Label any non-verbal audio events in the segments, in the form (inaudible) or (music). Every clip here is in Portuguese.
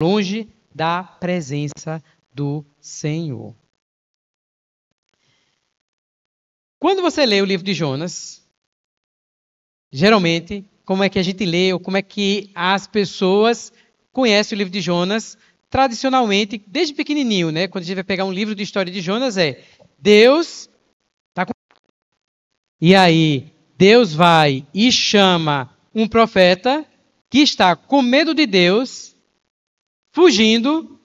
longe da presença do Senhor. Quando você lê o livro de Jonas, geralmente, como é que a gente lê ou como é que as pessoas conhecem o livro de Jonas? Tradicionalmente, desde pequenininho, né? Quando a gente vai pegar um livro de história de Jonas é Deus tá com... E aí, Deus vai e chama um profeta que está com medo de Deus fugindo,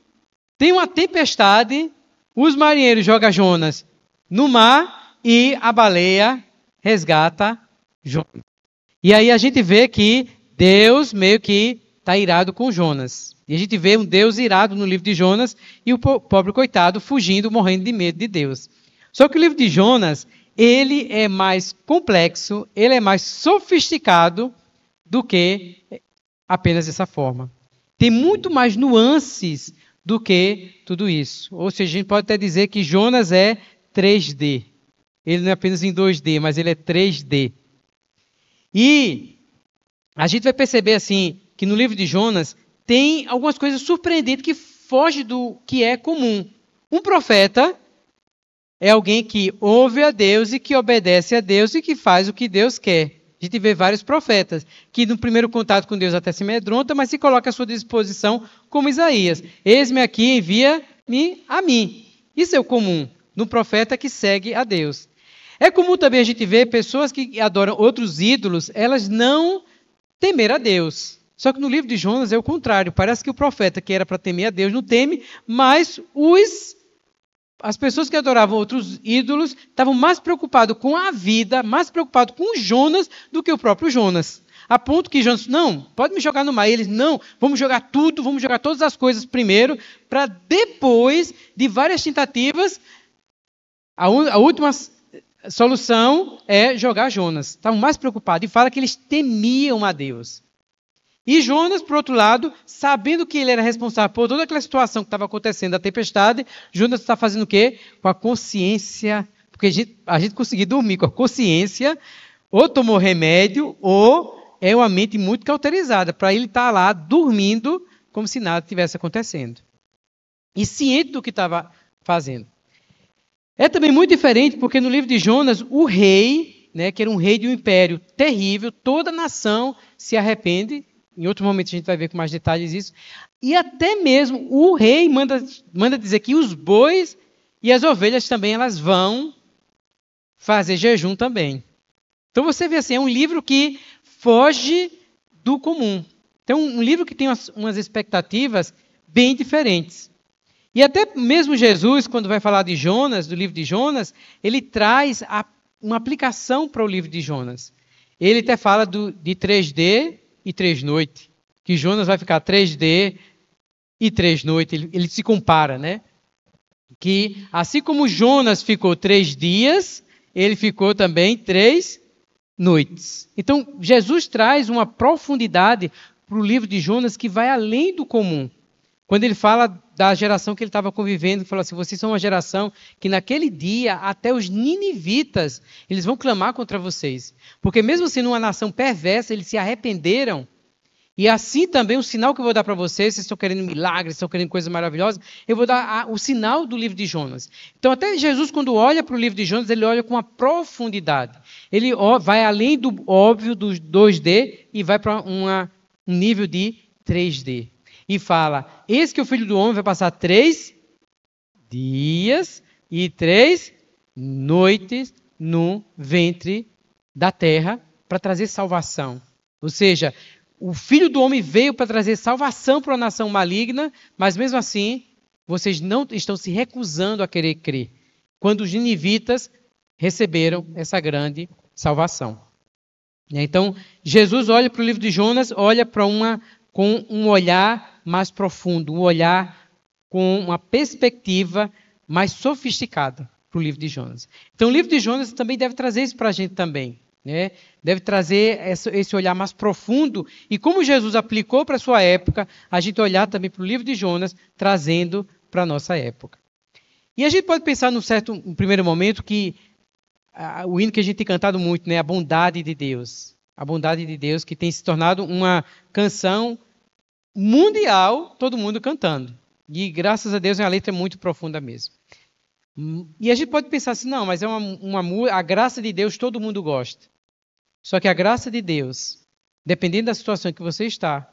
tem uma tempestade, os marinheiros jogam Jonas no mar e a baleia resgata Jonas. E aí a gente vê que Deus meio que está irado com Jonas. E a gente vê um Deus irado no livro de Jonas e o pobre coitado fugindo, morrendo de medo de Deus. Só que o livro de Jonas, ele é mais complexo, ele é mais sofisticado do que apenas dessa forma. Tem muito mais nuances do que tudo isso. Ou seja, a gente pode até dizer que Jonas é 3D. Ele não é apenas em 2D, mas ele é 3D. E a gente vai perceber assim que no livro de Jonas tem algumas coisas surpreendentes que fogem do que é comum. Um profeta é alguém que ouve a Deus e que obedece a Deus e que faz o que Deus quer. A gente vê vários profetas que, no primeiro contato com Deus, até se medronta, mas se coloca à sua disposição, como Isaías: Eis-me aqui, envia-me a mim. Isso é o comum no profeta que segue a Deus. É comum também a gente ver pessoas que adoram outros ídolos, elas não temer a Deus. Só que no livro de Jonas é o contrário. Parece que o profeta que era para temer a Deus não teme, mas os as pessoas que adoravam outros ídolos estavam mais preocupados com a vida, mais preocupados com Jonas do que o próprio Jonas. A ponto que Jonas, não, pode me jogar no mar. E eles, não, vamos jogar tudo, vamos jogar todas as coisas primeiro, para depois de várias tentativas, a, a última solução é jogar Jonas. Estavam mais preocupados. E fala que eles temiam a Deus. E Jonas, por outro lado, sabendo que ele era responsável por toda aquela situação que estava acontecendo a tempestade, Jonas está fazendo o quê? Com a consciência, porque a gente, a gente conseguir dormir com a consciência, ou tomou remédio, ou é uma mente muito cauterizada, para ele estar tá lá dormindo como se nada tivesse acontecendo. E ciente do que estava fazendo. É também muito diferente, porque no livro de Jonas, o rei, né, que era um rei de um império terrível, toda a nação se arrepende em outro momento a gente vai ver com mais detalhes isso. E até mesmo o rei manda, manda dizer que os bois e as ovelhas também elas vão fazer jejum também. Então você vê assim, é um livro que foge do comum. Então um livro que tem umas, umas expectativas bem diferentes. E até mesmo Jesus, quando vai falar de Jonas, do livro de Jonas, ele traz a, uma aplicação para o livro de Jonas. Ele até fala do, de 3D e três noites. Que Jonas vai ficar três d e três noites. Ele, ele se compara, né? Que assim como Jonas ficou três dias, ele ficou também três noites. Então, Jesus traz uma profundidade para o livro de Jonas que vai além do comum. Quando ele fala da geração que ele estava convivendo, falou assim: vocês são uma geração que naquele dia, até os ninivitas, eles vão clamar contra vocês. Porque mesmo sendo uma nação perversa, eles se arrependeram. E assim também o sinal que eu vou dar para vocês, vocês estão querendo milagres, estão querendo coisas maravilhosas, eu vou dar a, o sinal do livro de Jonas. Então, até Jesus, quando olha para o livro de Jonas, ele olha com uma profundidade. Ele ó, vai além do óbvio, do 2D, e vai para um nível de 3D e fala: Eis que o filho do homem vai passar três dias e três noites no ventre da terra para trazer salvação. Ou seja, o filho do homem veio para trazer salvação para a nação maligna, mas mesmo assim, vocês não estão se recusando a querer crer. Quando os ninivitas receberam essa grande salvação. Então, Jesus olha para o livro de Jonas, olha para uma com um olhar mais profundo, um olhar com uma perspectiva mais sofisticada para o livro de Jonas. Então, o livro de Jonas também deve trazer isso para a gente também. Né? Deve trazer esse olhar mais profundo e como Jesus aplicou para a sua época, a gente olhar também para o livro de Jonas, trazendo para a nossa época. E a gente pode pensar num certo um primeiro momento que o hino que a gente tem cantado muito, né? A bondade de Deus. A bondade de Deus que tem se tornado uma canção mundial, todo mundo cantando. E graças a Deus é uma letra muito profunda mesmo. E a gente pode pensar assim, não, mas é uma, uma a graça de Deus todo mundo gosta. Só que a graça de Deus, dependendo da situação que você está,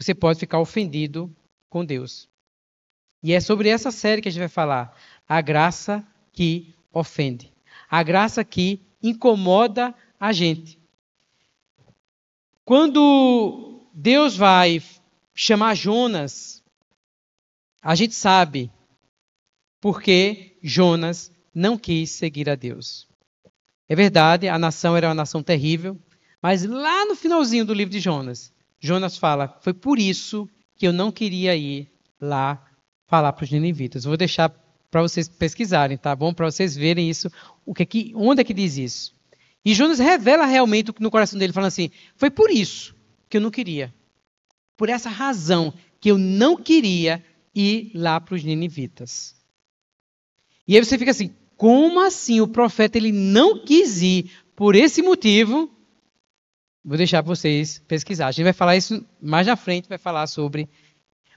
você pode ficar ofendido com Deus. E é sobre essa série que a gente vai falar, a graça que ofende, a graça que incomoda a gente. Quando Deus vai chamar Jonas, a gente sabe porque Jonas não quis seguir a Deus. É verdade, a nação era uma nação terrível, mas lá no finalzinho do livro de Jonas, Jonas fala: Foi por isso que eu não queria ir lá falar para os ninivitas. Vou deixar para vocês pesquisarem, tá bom? Para vocês verem isso, o que, é que onde é que diz isso. E Jonas revela realmente no coração dele, falando assim: Foi por isso que eu não queria por essa razão que eu não queria ir lá para os ninivitas. E aí você fica assim, como assim o profeta ele não quis ir por esse motivo? Vou deixar para vocês pesquisar. A gente vai falar isso mais na frente, vai falar sobre.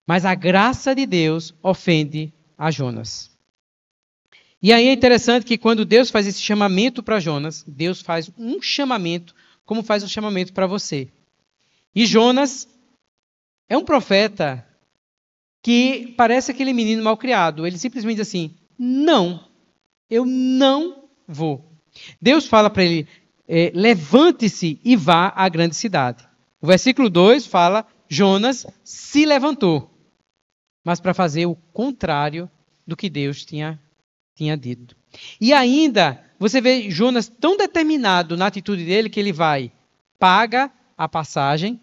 Mas a graça de Deus ofende a Jonas. E aí é interessante que quando Deus faz esse chamamento para Jonas, Deus faz um chamamento, como faz um chamamento para você. E Jonas, é um profeta que parece aquele menino mal criado. Ele simplesmente diz assim: Não, eu não vou. Deus fala para ele: é, Levante-se e vá à grande cidade. O versículo 2 fala: Jonas se levantou, mas para fazer o contrário do que Deus tinha, tinha dito. E ainda, você vê Jonas tão determinado na atitude dele que ele vai, paga a passagem,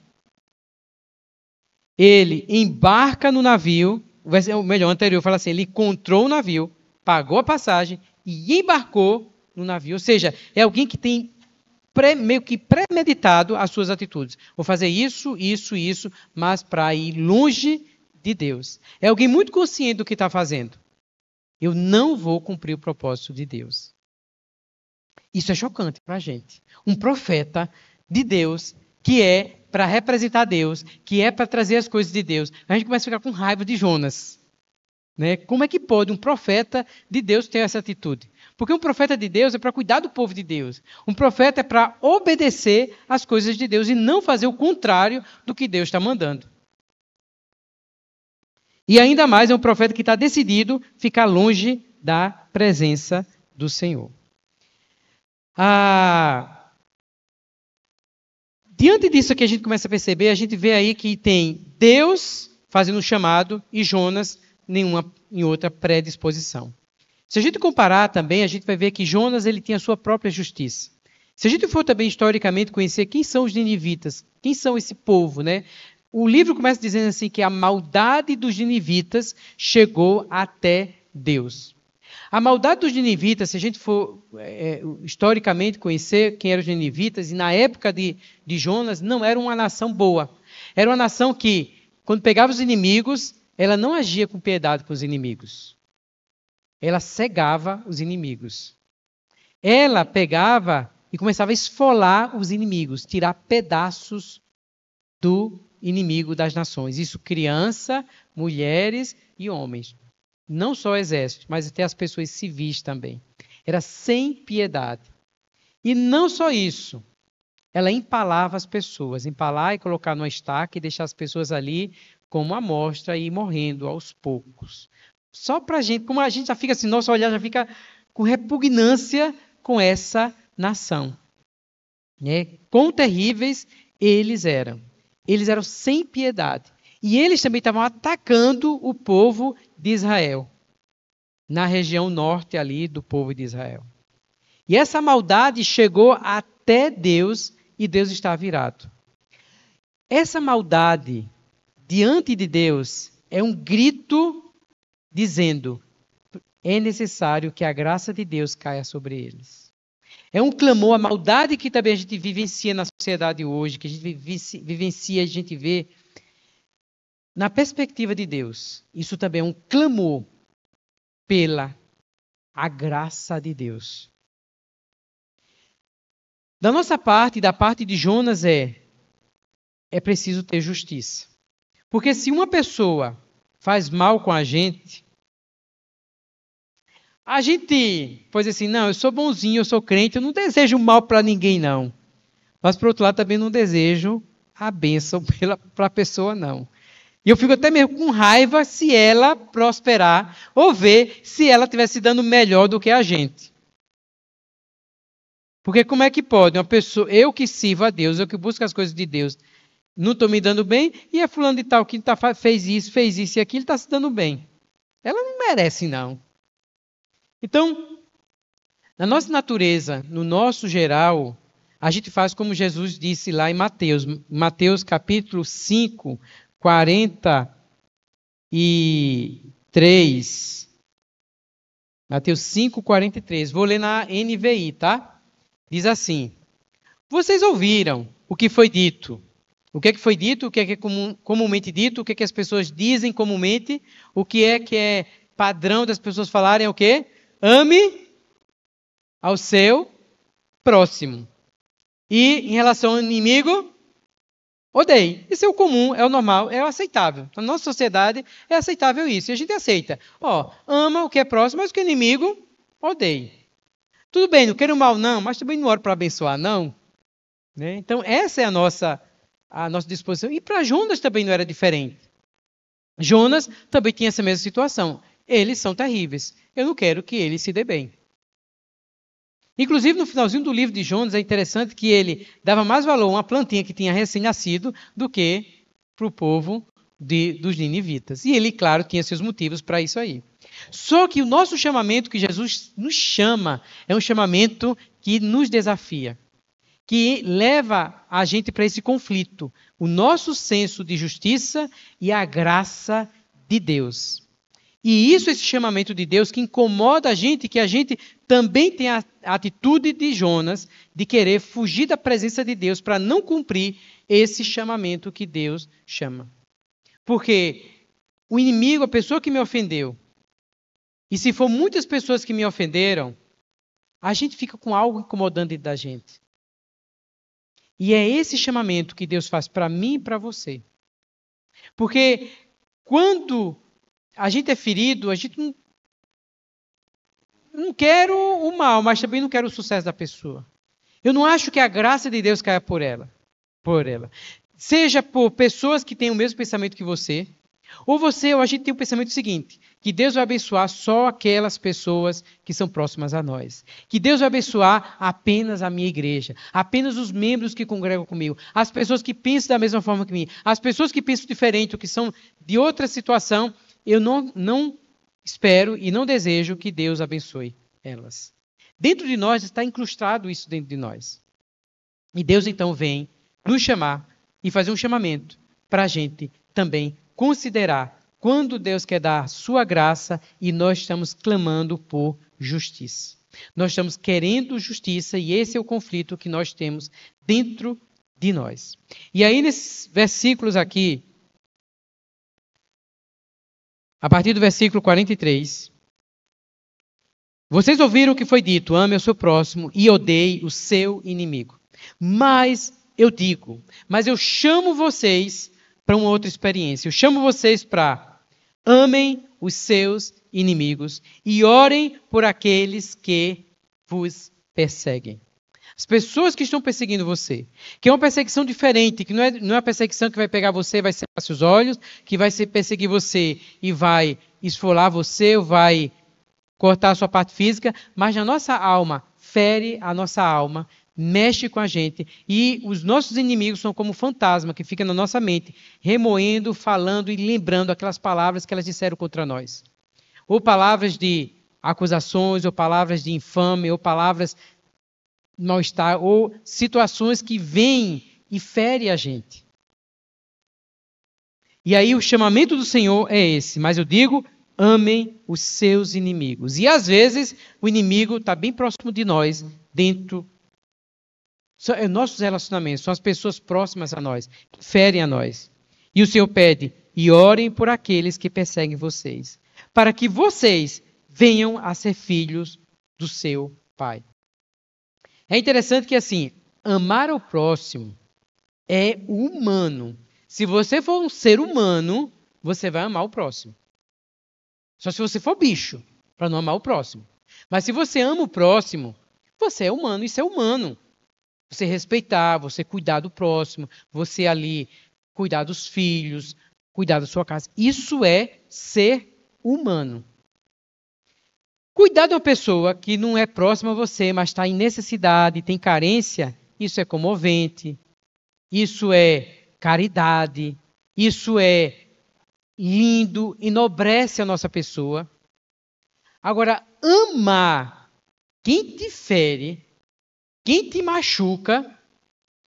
ele embarca no navio, o melhor, anterior fala assim: ele encontrou o navio, pagou a passagem e embarcou no navio. Ou seja, é alguém que tem pré, meio que premeditado as suas atitudes. Vou fazer isso, isso, isso, mas para ir longe de Deus. É alguém muito consciente do que está fazendo. Eu não vou cumprir o propósito de Deus. Isso é chocante para a gente. Um profeta de Deus que é para representar Deus, que é para trazer as coisas de Deus, a gente começa a ficar com raiva de Jonas. Né? Como é que pode um profeta de Deus ter essa atitude? Porque um profeta de Deus é para cuidar do povo de Deus. Um profeta é para obedecer às coisas de Deus e não fazer o contrário do que Deus está mandando. E ainda mais é um profeta que está decidido ficar longe da presença do Senhor. Ah, Diante disso que a gente começa a perceber, a gente vê aí que tem Deus fazendo um chamado e Jonas nenhuma em outra predisposição. Se a gente comparar também, a gente vai ver que Jonas ele tinha a sua própria justiça. Se a gente for também historicamente conhecer quem são os ninivitas, quem são esse povo, né? O livro começa dizendo assim que a maldade dos ninivitas chegou até Deus. A maldade dos ninivitas, se a gente for é, é, historicamente conhecer quem eram os ninivitas, e na época de, de Jonas, não era uma nação boa. Era uma nação que, quando pegava os inimigos, ela não agia com piedade com os inimigos. Ela cegava os inimigos. Ela pegava e começava a esfolar os inimigos, tirar pedaços do inimigo das nações. Isso criança, mulheres e homens não só o exército, mas até as pessoas civis também. Era sem piedade. E não só isso, ela empalava as pessoas, empalar e colocar numa estaca e deixar as pessoas ali como amostra e morrendo aos poucos. Só para a gente, como a gente já fica assim, nosso olhar já fica com repugnância com essa nação. Né? Quão terríveis eles eram. Eles eram sem piedade. E eles também estavam atacando o povo de Israel, na região norte ali do povo de Israel. E essa maldade chegou até Deus e Deus está virado. Essa maldade diante de Deus é um grito dizendo: é necessário que a graça de Deus caia sobre eles. É um clamor, a maldade que também a gente vivencia na sociedade hoje, que a gente vivencia, a gente vê na perspectiva de Deus, isso também é um clamor pela a graça de Deus. Da nossa parte, da parte de Jonas é é preciso ter justiça. Porque se uma pessoa faz mal com a gente, a gente pois assim, não, eu sou bonzinho, eu sou crente, eu não desejo mal para ninguém não. Mas por outro lado também não desejo a bênção (laughs) para a pessoa não. E eu fico até mesmo com raiva se ela prosperar ou ver se ela estiver se dando melhor do que a gente. Porque como é que pode uma pessoa, eu que sirvo a Deus, eu que busco as coisas de Deus, não estou me dando bem, e é fulano de tal que tá, fez isso, fez isso e aquilo, está se dando bem. Ela não merece, não. Então, na nossa natureza, no nosso geral, a gente faz como Jesus disse lá em Mateus, Mateus capítulo 5, 43. Mateus 5, 43. Vou ler na NVI, tá? Diz assim: Vocês ouviram o que foi dito. O que é que foi dito? O que é que é comumente dito? O que é que as pessoas dizem comumente? O que é que é padrão das pessoas falarem é o quê? Ame ao seu próximo. E em relação ao inimigo, odeiem. Isso é o comum, é o normal, é o aceitável. Na nossa sociedade é aceitável isso. E a gente aceita. Ó, oh, ama o que é próximo, mas o que é inimigo, odeie. Tudo bem, não quero mal não, mas também não oro para abençoar não. Né? Então essa é a nossa a nossa disposição. E para Jonas também não era diferente. Jonas também tinha essa mesma situação. Eles são terríveis. Eu não quero que eles se dê bem. Inclusive, no finalzinho do livro de Jonas, é interessante que ele dava mais valor a uma plantinha que tinha recém-nascido do que para o povo de, dos ninivitas. E ele, claro, tinha seus motivos para isso aí. Só que o nosso chamamento que Jesus nos chama é um chamamento que nos desafia, que leva a gente para esse conflito, o nosso senso de justiça e a graça de Deus. E isso, esse chamamento de Deus que incomoda a gente, que a gente também tem a atitude de Jonas de querer fugir da presença de Deus para não cumprir esse chamamento que Deus chama. Porque o inimigo, a pessoa que me ofendeu, e se for muitas pessoas que me ofenderam, a gente fica com algo incomodando da gente. E é esse chamamento que Deus faz para mim e para você. Porque quando a gente é ferido, a gente não. Não quero o mal, mas também não quero o sucesso da pessoa. Eu não acho que a graça de Deus caia por ela, por ela. Seja por pessoas que têm o mesmo pensamento que você, ou você ou a gente tem o pensamento seguinte: que Deus vai abençoar só aquelas pessoas que são próximas a nós. Que Deus vai abençoar apenas a minha igreja, apenas os membros que congregam comigo, as pessoas que pensam da mesma forma que mim, as pessoas que pensam diferente, ou que são de outra situação, eu não, não espero e não desejo que Deus abençoe elas. Dentro de nós está incrustado isso dentro de nós. E Deus então vem nos chamar e fazer um chamamento para a gente também considerar quando Deus quer dar sua graça e nós estamos clamando por justiça. Nós estamos querendo justiça e esse é o conflito que nós temos dentro de nós. E aí, nesses versículos aqui, a partir do versículo 43. Vocês ouviram o que foi dito: ame o seu próximo e odeie o seu inimigo. Mas eu digo, mas eu chamo vocês para uma outra experiência. Eu chamo vocês para amem os seus inimigos e orem por aqueles que vos perseguem as pessoas que estão perseguindo você. Que é uma perseguição diferente, que não é, não é uma perseguição que vai pegar você, e vai cerrar seus olhos, que vai perseguir você e vai esfolar você, ou vai cortar a sua parte física, mas na nossa alma, fere a nossa alma, mexe com a gente. E os nossos inimigos são como fantasma que fica na nossa mente, remoendo, falando e lembrando aquelas palavras que elas disseram contra nós. Ou palavras de acusações, ou palavras de infame, ou palavras mal-estar ou situações que vêm e ferem a gente. E aí o chamamento do Senhor é esse, mas eu digo, amem os seus inimigos. E às vezes o inimigo está bem próximo de nós, dentro são é, nossos relacionamentos, são as pessoas próximas a nós, que ferem a nós. E o Senhor pede: e orem por aqueles que perseguem vocês, para que vocês venham a ser filhos do seu Pai. É interessante que assim, amar o próximo é humano. Se você for um ser humano, você vai amar o próximo. Só se você for bicho, para não amar o próximo. Mas se você ama o próximo, você é humano, isso é humano. Você respeitar, você cuidar do próximo, você ali cuidar dos filhos, cuidar da sua casa. Isso é ser humano. Cuidar de uma pessoa que não é próxima a você, mas está em necessidade, tem carência, isso é comovente, isso é caridade, isso é lindo, enobrece a nossa pessoa. Agora, amar quem te fere, quem te machuca,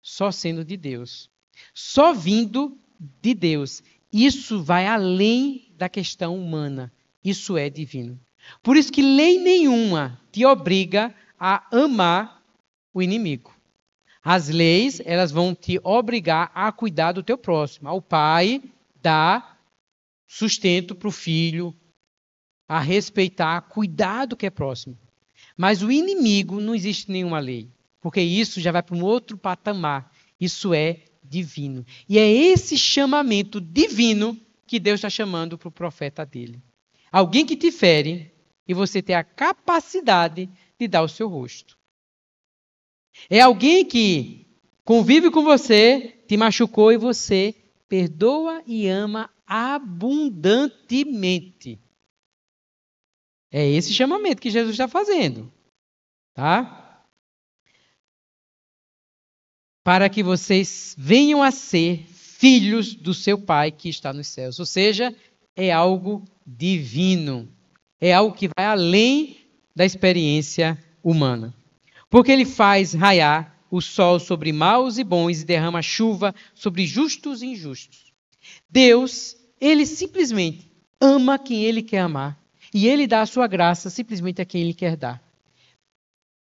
só sendo de Deus, só vindo de Deus. Isso vai além da questão humana, isso é divino. Por isso que lei nenhuma te obriga a amar o inimigo. As leis, elas vão te obrigar a cuidar do teu próximo. Ao pai dá sustento para o filho, a respeitar, a cuidar do que é próximo. Mas o inimigo não existe nenhuma lei, porque isso já vai para um outro patamar. Isso é divino. E é esse chamamento divino que Deus está chamando para o profeta dele. Alguém que te fere, e você ter a capacidade de dar o seu rosto. É alguém que convive com você, te machucou e você perdoa e ama abundantemente. É esse chamamento que Jesus está fazendo. Tá? Para que vocês venham a ser filhos do seu Pai que está nos céus. Ou seja, é algo divino é algo que vai além da experiência humana. Porque ele faz raiar o sol sobre maus e bons e derrama chuva sobre justos e injustos. Deus, ele simplesmente ama quem ele quer amar e ele dá a sua graça simplesmente a quem ele quer dar.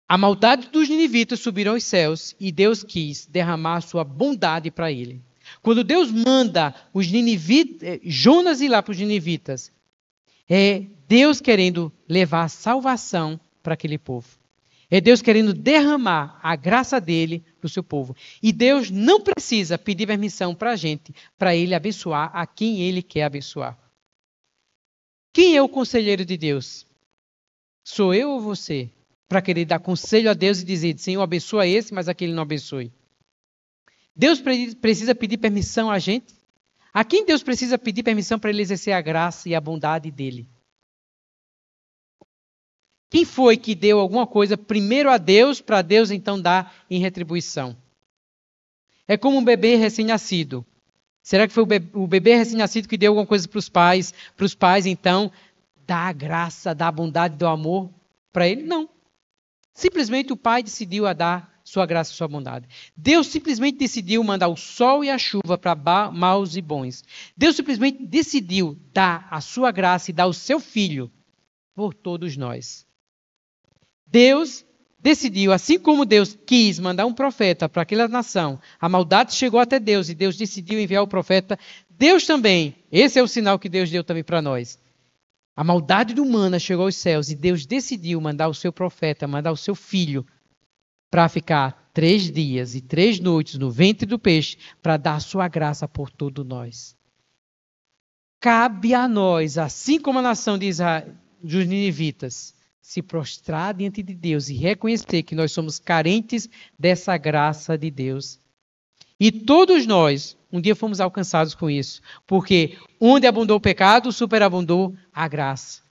A maldade dos ninivitas subiram aos céus e Deus quis derramar a sua bondade para ele. Quando Deus manda os ninivitas, eh, Jonas ir lá para os ninivitas, é Deus querendo levar salvação para aquele povo. É Deus querendo derramar a graça dele para o seu povo. E Deus não precisa pedir permissão para a gente, para ele abençoar a quem ele quer abençoar. Quem é o conselheiro de Deus? Sou eu ou você? Para querer dar conselho a Deus e dizer: Senhor, abençoa esse, mas aquele não abençoe. Deus precisa pedir permissão a gente? A quem Deus precisa pedir permissão para ele exercer a graça e a bondade dele? Quem foi que deu alguma coisa primeiro a Deus, para Deus então dar em retribuição? É como um bebê recém-nascido. Será que foi o bebê, recém-nascido que deu alguma coisa para os pais, para os pais então dar a graça, dar a bondade do amor para ele? Não. Simplesmente o pai decidiu a dar sua graça e sua bondade. Deus simplesmente decidiu mandar o sol e a chuva para maus e bons. Deus simplesmente decidiu dar a sua graça e dar o seu filho por todos nós. Deus decidiu, assim como Deus quis mandar um profeta para aquela nação, a maldade chegou até Deus e Deus decidiu enviar o profeta. Deus também, esse é o sinal que Deus deu também para nós. A maldade humana chegou aos céus e Deus decidiu mandar o seu profeta, mandar o seu filho para ficar três dias e três noites no ventre do peixe para dar sua graça por todos nós. Cabe a nós, assim como a nação de Israel, dos ninivitas, se prostrar diante de Deus e reconhecer que nós somos carentes dessa graça de Deus. E todos nós, um dia fomos alcançados com isso, porque onde abundou o pecado, superabundou a graça.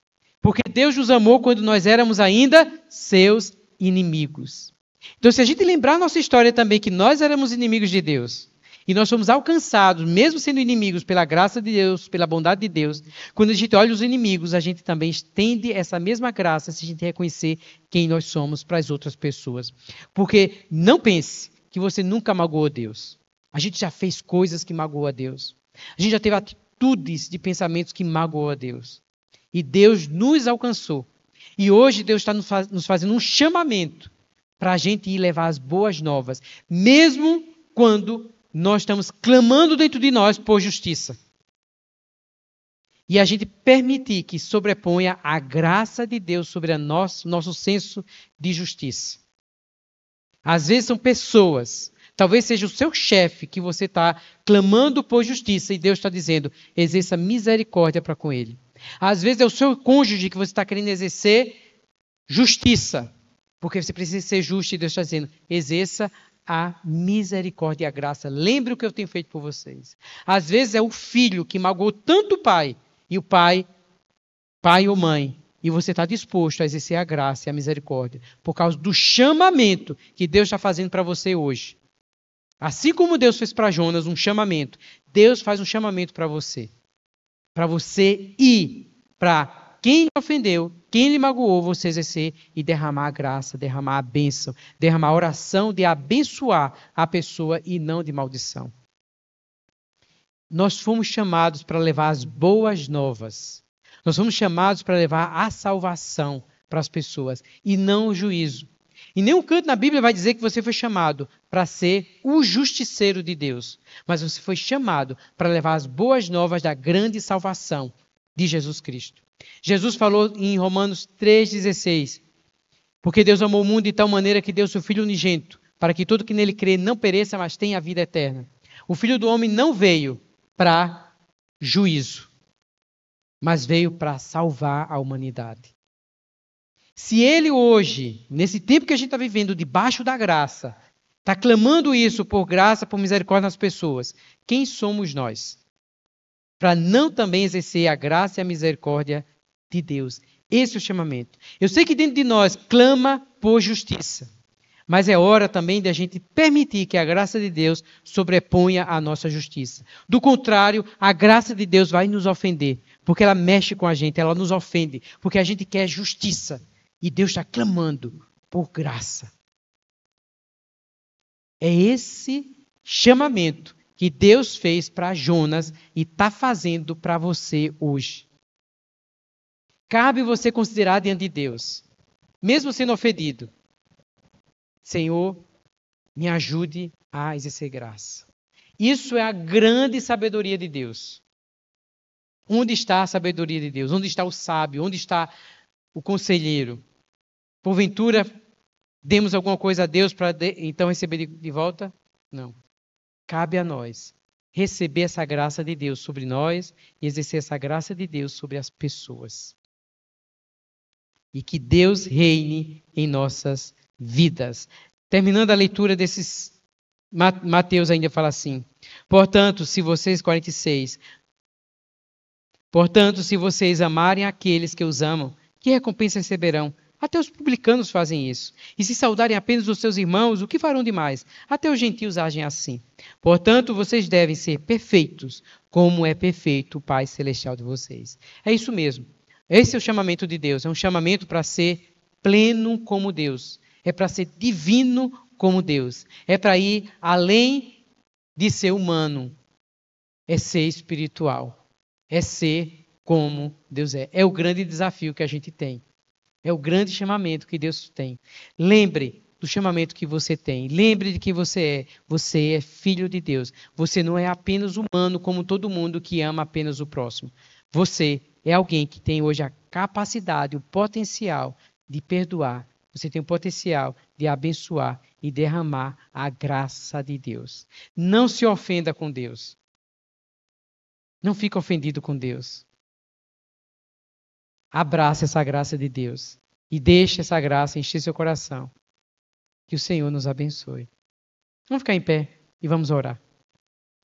Porque Deus nos amou quando nós éramos ainda seus inimigos. Então, se a gente lembrar a nossa história também, que nós éramos inimigos de Deus, e nós fomos alcançados, mesmo sendo inimigos, pela graça de Deus, pela bondade de Deus, quando a gente olha os inimigos, a gente também estende essa mesma graça se a gente reconhecer quem nós somos para as outras pessoas. Porque não pense que você nunca magoou Deus. A gente já fez coisas que magoou a Deus. A gente já teve atitudes de pensamentos que magoou a Deus. E Deus nos alcançou. E hoje Deus está nos fazendo um chamamento para a gente ir levar as boas novas, mesmo quando nós estamos clamando dentro de nós por justiça. E a gente permitir que sobreponha a graça de Deus sobre o nosso, nosso senso de justiça. Às vezes são pessoas, talvez seja o seu chefe que você está clamando por justiça e Deus está dizendo: exerça misericórdia para com ele. Às vezes é o seu cônjuge que você está querendo exercer justiça porque você precisa ser justo e Deus está dizendo: exerça a misericórdia e a graça. Lembre o que eu tenho feito por vocês. Às vezes é o filho que magoou tanto o pai, e o pai, pai ou mãe, e você está disposto a exercer a graça e a misericórdia, por causa do chamamento que Deus está fazendo para você hoje. Assim como Deus fez para Jonas um chamamento, Deus faz um chamamento para você. Para você ir para quem lhe ofendeu, quem lhe magoou, você exercer e derramar a graça, derramar a bênção, derramar a oração de abençoar a pessoa e não de maldição. Nós fomos chamados para levar as boas novas. Nós fomos chamados para levar a salvação para as pessoas e não o juízo. E nenhum canto na Bíblia vai dizer que você foi chamado para ser o justiceiro de Deus, mas você foi chamado para levar as boas novas da grande salvação de Jesus Cristo. Jesus falou em Romanos 3,16: Porque Deus amou o mundo de tal maneira que deu seu Filho unigênito, para que todo que nele crê não pereça, mas tenha a vida eterna. O Filho do Homem não veio para juízo, mas veio para salvar a humanidade. Se ele hoje, nesse tempo que a gente está vivendo debaixo da graça, está clamando isso por graça, por misericórdia nas pessoas, quem somos nós? para não também exercer a graça e a misericórdia de Deus. Esse é o chamamento. Eu sei que dentro de nós clama por justiça, mas é hora também de a gente permitir que a graça de Deus sobreponha a nossa justiça. Do contrário, a graça de Deus vai nos ofender, porque ela mexe com a gente, ela nos ofende, porque a gente quer justiça. E Deus está clamando por graça. É esse chamamento que Deus fez para Jonas e está fazendo para você hoje. Cabe você considerar diante de Deus, mesmo sendo ofendido. Senhor, me ajude a exercer graça. Isso é a grande sabedoria de Deus. Onde está a sabedoria de Deus? Onde está o sábio? Onde está o conselheiro? Porventura, demos alguma coisa a Deus para de... então receber de volta? Não cabe a nós receber essa graça de Deus sobre nós e exercer essa graça de Deus sobre as pessoas. E que Deus reine em nossas vidas. Terminando a leitura desses. Mateus ainda fala assim: Portanto, se vocês, 46. Portanto, se vocês amarem aqueles que os amam, que recompensa receberão? Até os publicanos fazem isso. E se saudarem apenas os seus irmãos, o que farão demais? Até os gentios agem assim. Portanto, vocês devem ser perfeitos, como é perfeito o Pai Celestial de vocês. É isso mesmo. Esse é o chamamento de Deus. É um chamamento para ser pleno como Deus. É para ser divino como Deus. É para ir além de ser humano. É ser espiritual. É ser como Deus é. É o grande desafio que a gente tem. É o grande chamamento que Deus tem. Lembre do chamamento que você tem. Lembre de quem você é. Você é filho de Deus. Você não é apenas humano como todo mundo que ama apenas o próximo. Você é alguém que tem hoje a capacidade, o potencial de perdoar. Você tem o potencial de abençoar e derramar a graça de Deus. Não se ofenda com Deus. Não fique ofendido com Deus. Abrace essa graça de Deus e deixe essa graça encher seu coração. Que o Senhor nos abençoe. Vamos ficar em pé e vamos orar.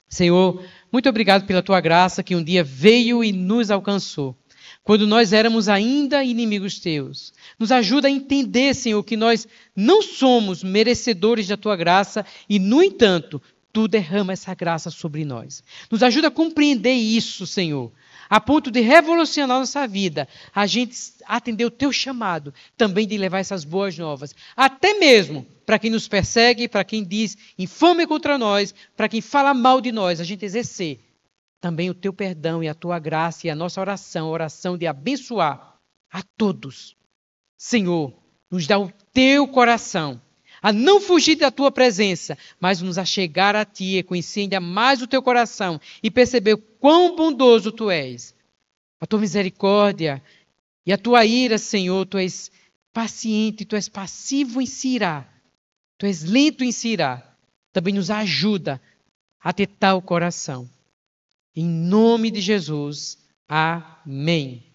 Senhor, muito obrigado pela tua graça que um dia veio e nos alcançou. Quando nós éramos ainda inimigos teus, nos ajuda a entender, Senhor, que nós não somos merecedores da tua graça e, no entanto, tu derrama essa graça sobre nós. Nos ajuda a compreender isso, Senhor, a ponto de revolucionar nossa vida, a gente atender o teu chamado também de levar essas boas novas, até mesmo para quem nos persegue, para quem diz infame contra nós, para quem fala mal de nós, a gente exercer também o teu perdão e a tua graça e a nossa oração, a oração de abençoar a todos. Senhor, nos dá o teu coração a não fugir da tua presença, mas nos achegar a ti e conhecer ainda mais o teu coração e perceber quão bondoso tu és. A tua misericórdia e a tua ira, Senhor, tu és paciente, tu és passivo em se tu és lento em se Também nos ajuda a ter tal coração. Em nome de Jesus. Amém.